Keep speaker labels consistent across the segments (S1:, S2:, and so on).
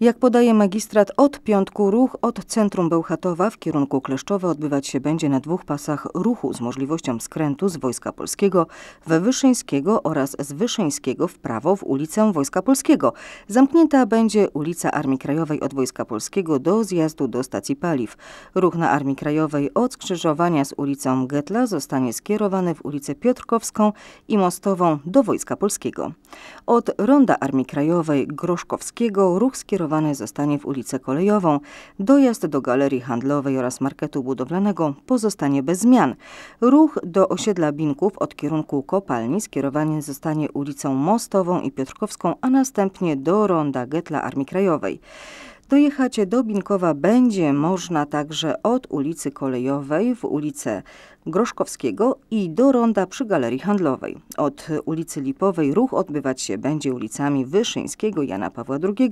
S1: Jak podaje magistrat, od piątku ruch od centrum Bełchatowa w kierunku Kleszczowa odbywać się będzie na dwóch pasach ruchu z możliwością skrętu z Wojska Polskiego we Wyszyńskiego oraz z Wyszyńskiego w prawo w ulicę Wojska Polskiego. Zamknięta będzie ulica Armii Krajowej od Wojska Polskiego do zjazdu do stacji paliw. Ruch na Armii Krajowej od skrzyżowania z ulicą Getla zostanie skierowany w ulicę Piotrkowską i Mostową do Wojska Polskiego. Od ronda Armii Krajowej Groszkowskiego ruch skierowany przystosowany zostanie w ulicę Kolejową. Dojazd do galerii handlowej oraz marketu budowlanego pozostanie bez zmian. Ruch do osiedla Binków od kierunku kopalni skierowany zostanie ulicą Mostową i Piotrkowską, a następnie do ronda Getla Armii Krajowej. Dojechać do Binkowa będzie można także od ulicy Kolejowej w ulicę Groszkowskiego i do ronda przy Galerii Handlowej. Od ulicy Lipowej ruch odbywać się będzie ulicami Wyszyńskiego, Jana Pawła II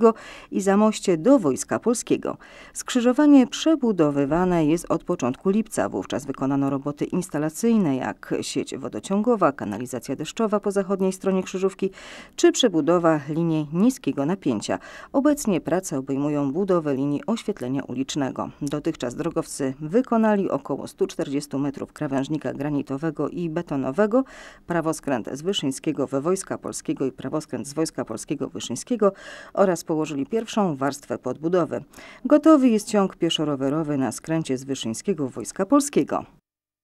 S1: i Zamoście do Wojska Polskiego. Skrzyżowanie przebudowywane jest od początku lipca. Wówczas wykonano roboty instalacyjne jak sieć wodociągowa, kanalizacja deszczowa po zachodniej stronie krzyżówki czy przebudowa linii niskiego napięcia. Obecnie prace obejmują budowę linii oświetlenia ulicznego. Dotychczas drogowcy wykonali około 140 metrów krawężnika granitowego i betonowego, prawoskręt z Wyszyńskiego we Wojska Polskiego i prawoskręt z Wojska Polskiego Wyszyńskiego oraz położyli pierwszą warstwę podbudowy. Gotowy jest ciąg pieszo-rowerowy na skręcie z Wyszyńskiego Wojska Polskiego.